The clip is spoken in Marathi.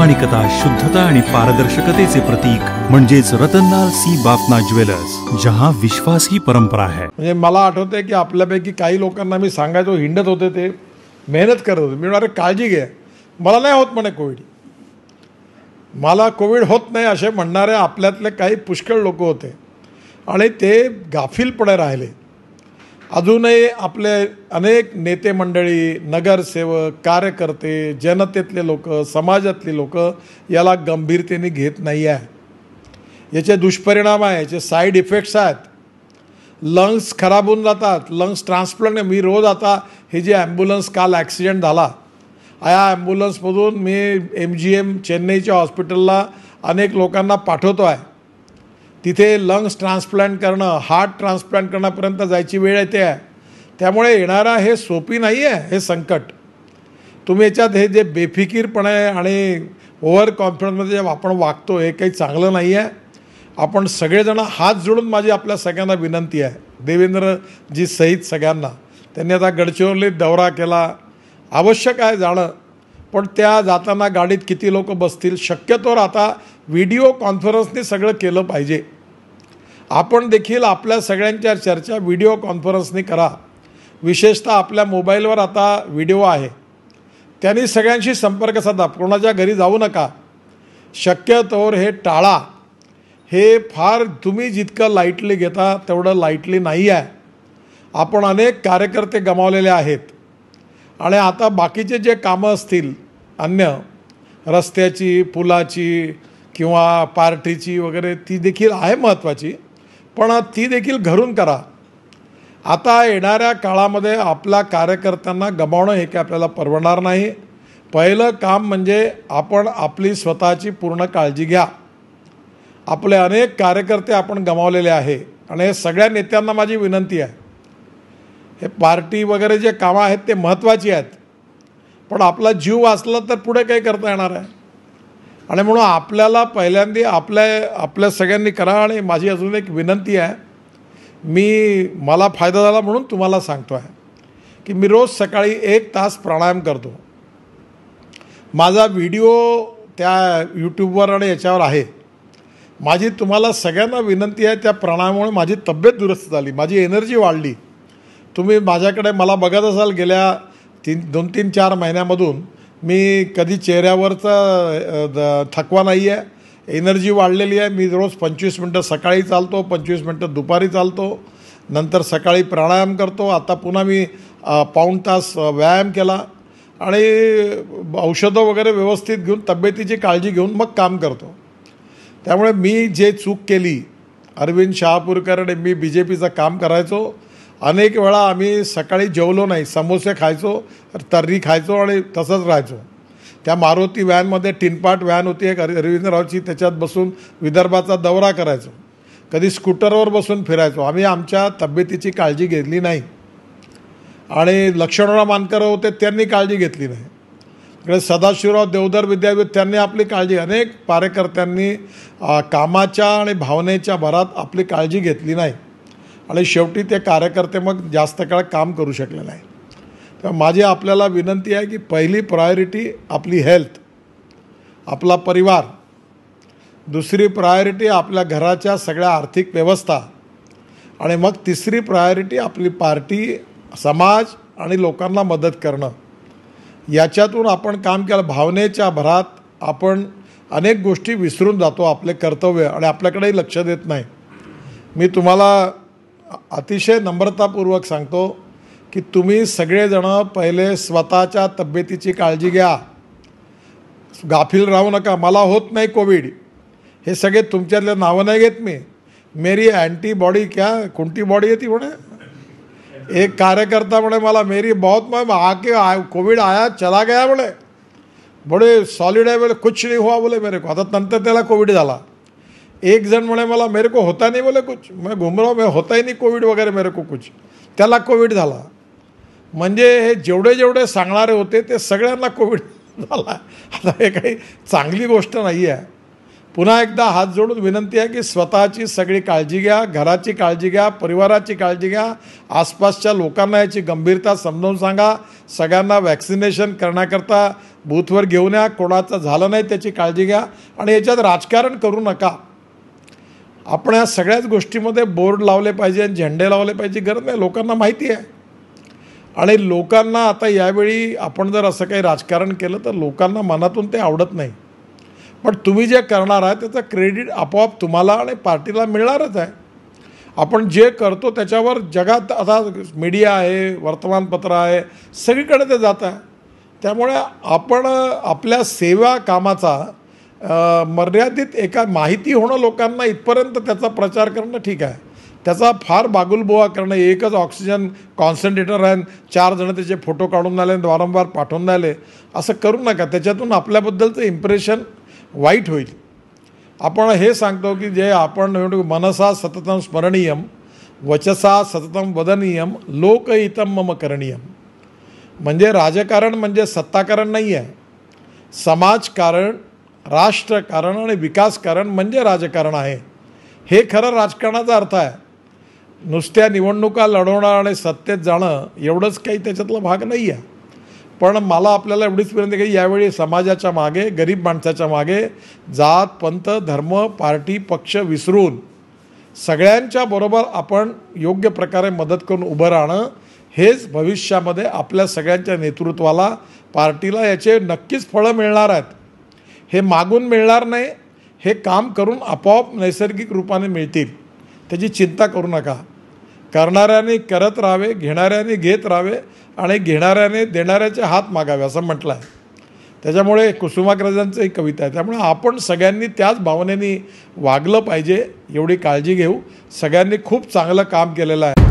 प्रामाणिकता शुद्धता आणि पारदर्शकतेचे प्रतीक म्हणजेच रतनलाल सी बापना ज्वेलर्स जहा विश्वास ही परंपरा आहे म्हणजे मला आठवते की आपल्यापैकी काही लोकांना मी सांगायचो हिंडत होते ते मेहनत करत होते मी अरे काळजी घ्या मला नाही होत म्हणे कोविड मला कोविड होत नाही असे म्हणणारे आपल्यातले काही पुष्कळ लोक होते आणि ते गाफीलपणे राहिले अजूनही आपले अनेक नेते मंडळी नगरसेवक कार्यकर्ते जनतेतले लोक समाजातले लोक याला गंभीरतेने घेत नाही आहे याचे दुष्परिणाम आहे याचे साईड इफेक्ट्स आहेत लंग्स खराब होऊन जातात लंग्स ट्रान्सप्लांट मी रोज आता हे जे ॲम्ब्युलन्स काल ॲक्सिडेंट झाला या ॲम्ब्युलन्समधून मी एम जी एम चेन्नईच्या हॉस्पिटलला अनेक लोकांना पाठवतो आहे तिथे लंग्स ट्रान्सप्लांट करणं हार्ट ट्रान्सप्लांट करण्यापर्यंत जायची वेळ येते आहे त्यामुळे येणारा हे सोपी नाही आहे हे संकट तुम्ही याच्यात हे जे बेफिकीरपणे आणि ओव्हर कॉन्फिडन्समध्ये जे आपण वागतो हे काही चांगलं नाही आहे आपण सगळेजणं हात जोडून माझी आपल्या सगळ्यांना विनंती आहे देवेंद्रजी सहित सगळ्यांना त्यांनी आता गडचिरोलीत दौरा केला आवश्यक आहे जाणं पण त्या जाताना गाडीत किती लोक बसतील शक्यतोवर आता व्हिडिओ कॉन्फरन्सने सगळं केलं पाहिजे आपण देखील आपल्या सगळ्यांच्या चर्चा व्हिडिओ कॉन्फरन्सने करा विशेषतः आपल्या मोबाईलवर आता व्हिडिओ आहे त्यांनी सगळ्यांशी संपर्क साधा कोणाच्या घरी जाऊ नका शक्यतोवर हे टाळा हे फार तुम्ही जितकं लाईटली घेता तेवढं लाईटली नाही आहे आपण अनेक कार्यकर्ते गमावलेले आहेत आणि आता बाकीचे जे कामं असतील अन्य रस्त्याची पुलाची किंवा पार्टीची वगैरे ती देखील आहे महत्त्वाची पण ती देखील घरून करा आता येणाऱ्या काळामध्ये आपल्या कार्यकर्त्यांना गमावणं हे काही आपल्याला परवडणार नाही पहिलं काम म्हणजे आपण आपली स्वतःची पूर्ण काळजी घ्या आपले अनेक कार्यकर्ते आपण गमावलेले आहे आणि हे सगळ्या नेत्यांना माझी विनंती आहे हे पार्टी वगैरे जे कामं आहेत ते महत्त्वाची आहेत पण आपला जीव वाचला तर पुढे काही करता येणार आहे आणि म्हणून आपल्याला पहिल्यांदा आपल्या आपल्या सगळ्यांनी करा आणि माझी अजून एक विनंती आहे मी मला फायदा झाला म्हणून तुम्हाला सांगतो आहे की मी रोज सकाळी एक तास प्राणायाम करतो माझा व्हिडिओ त्या यूट्यूबवर आणि याच्यावर आहे माझी तुम्हाला सगळ्यांना विनंती आहे त्या प्राणायामामुळे माझी तब्येत दुरुस्त झाली माझी एनर्जी वाढली तुम्ही माझ्याकडे मला बघत असाल गेल्या तीन दोन तीन चार महिन्यामधून मी कधी चेहऱ्यावरचा थकवा नाही आहे एनर्जी वाढलेली आहे मी रोज पंचवीस मिनटं सकाळी चालतो पंचवीस मिनटं दुपारी चालतो नंतर सकाळी प्राणायाम करतो आता पुन्हा मी पाऊण तास व्यायाम केला आणि औषधं वगैरे व्यवस्थित घेऊन तब्येतीची काळजी घेऊन मग काम करतो त्यामुळे मी जे चूक केली अरविंद शहापूरकर आणि मी बी जे पीचं काम करायचो अनेक वेळा आम्ही सकाळी जेवलो नाही समोसे खायचो तर्री खायचो आणि तसंच राहायचो त्या मारुती व्हॅनमध्ये टिनपाट व्हॅन होती एक रवींद्ररावची त्याच्यात बसून विदर्भाचा दौरा करायचो कधी स्कूटरवर बसून फिरायचो आम्ही आमच्या तब्येतीची काळजी घेतली नाही आणि लक्ष्मणराव मानकर होते त्यांनी काळजी घेतली नाही इकडे सदाशिवराव देवधर विद्यापीठ त्यांनी आपली काळजी अनेक कार्यकर्त्यांनी कामाच्या आणि भावनेच्या भरात आपली काळजी घेतली नाही आणि शेवटी ते कार्यकर्ते मग जास्त काळ काम करू शकले नाही तर माझी आपल्याला विनंती आहे की पहिली प्रायोरिटी आपली हेल्थ आपला परिवार दुसरी प्रायोरिटी आपल्या घराच्या सगळ्या आर्थिक व्यवस्था आणि मग तिसरी प्रायोरिटी आपली पार्टी समाज आणि लोकांना मदत करणं याच्यातून आपण काम केलं भावनेच्या भरात आपण अनेक गोष्टी विसरून जातो आपले कर्तव्य आणि आपल्याकडेही लक्ष देत नाही मी तुम्हाला अतिशय नम्रतापूर्वक सांगतो की तुम्ही सगळेजणं पहिले स्वतःच्या तब्येतीची काळजी घ्या गाफील राहू नका मला होत नाही कोविड हे सगळे तुमच्यातल्या नावं नाही घेत मी मेरी अँटीबॉडी क्या कोणती बॉडी आहे ती म्हणे एक कार्यकर्ता म्हणे मला मेरी बहुत मैं आके कोविड आया चला गया म्हणे बडे सॉलिड आहे बोले कुछ नाही हुआ बोले मेरे को आता नंतर त्याला कोविड झाला एक जण म्हणे मला मेरे को होता नाही बोले कुछ मैं घूम रहा होताही मैं होता कोविड वगैरे मेरे को कुछ त्याला कोविड झाला म्हणजे हे जेवढे जेवढे सांगणारे होते ते सगळ्यांना कोविड झाला आता हे काही चांगली गोष्ट नाही आहे पुन्हा एकदा हात जोडून विनंती आहे की स्वतःची सगळी काळजी घ्या घराची काळजी घ्या परिवाराची काळजी घ्या आसपासच्या लोकांना याची गंभीरता समजावून सांगा सगळ्यांना वॅक्सिनेशन करण्याकरता बूथवर घेऊन या कोणाचं झालं नाही त्याची काळजी घ्या आणि याच्यात राजकारण करू नका आपण या सगळ्याच गोष्टीमध्ये बोर्ड लावले पाहिजे आणि झेंडे लावले पाहिजे गरज नाही लोकांना माहिती आहे आणि लोकांना आता यावेळी आपण जर असं काही राजकारण केलं तर लोकांना मनातून ते आवडत नाही पण तुम्ही जे करणार आहात त्याचं क्रेडिट आपोआप तुम्हाला आणि पार्टीला मिळणारच आहे आपण जे करतो त्याच्यावर जगात आता मीडिया आहे वर्तमानपत्र आहे सगळीकडे ते जात आहे त्यामुळे आपण आपल्या सेवा कामाचा मर्यादित एका माहिती होणं लोकांना इथपर्यंत त्याचा प्रचार करणं ठीक आहे त्याचा फार बागुलबोवा करणं एकच ऑक्सिजन कॉन्सन्ट्रेटर आहे चार जण त्याचे फोटो काढून राहिले वारंवार पाठवून आले असं करू नका त्याच्यातून आपल्याबद्दलचं इम्प्रेशन वाईट होईल आपण हे सांगतो की जे आपण मनसा सततम स्मरणीयम वचसा सततम वदनीयम लोकहितम मम करणीयम म्हणजे राजकारण म्हणजे सत्ताकारण नाही आहे समाजकारण राष्ट्रकारण आणि विकासकारण म्हणजे राजकारण आहे हे खरं राजकारणाचा अर्थ आहे नुसत्या निवडणुका लढवणं आणि सत्तेत जाणं एवढंच काही त्याच्यातला भाग नाही आहे पण मला आपल्याला एवढीच विनंती की यावेळी समाजाच्या मागे गरीब माणसाच्या मागे जात पंथ धर्म पार्टी पक्ष विसरून सगळ्यांच्या बरोबर आपण योग्य प्रकारे मदत करून उभं राहणं हेच भविष्यामध्ये आपल्या सगळ्यांच्या नेतृत्वाला पार्टीला याचे नक्कीच फळं मिळणार आहेत हे मागून मिळणार नाही हे काम करून आपोआप नैसर्गिक रूपाने मिळतील त्याची चिंता करू नका करणाऱ्याने करत राहावे घेणाऱ्याने घेत राहावे आणि घेणाऱ्याने देणाऱ्याचे हात मागावे असं म्हटलं आहे त्याच्यामुळे कुसुमाग्रजांचं एक कविता आहे त्यामुळे आपण सगळ्यांनी त्याच भावनेने वागलं पाहिजे एवढी काळजी घेऊ सगळ्यांनी खूप चांगलं काम केलेलं आहे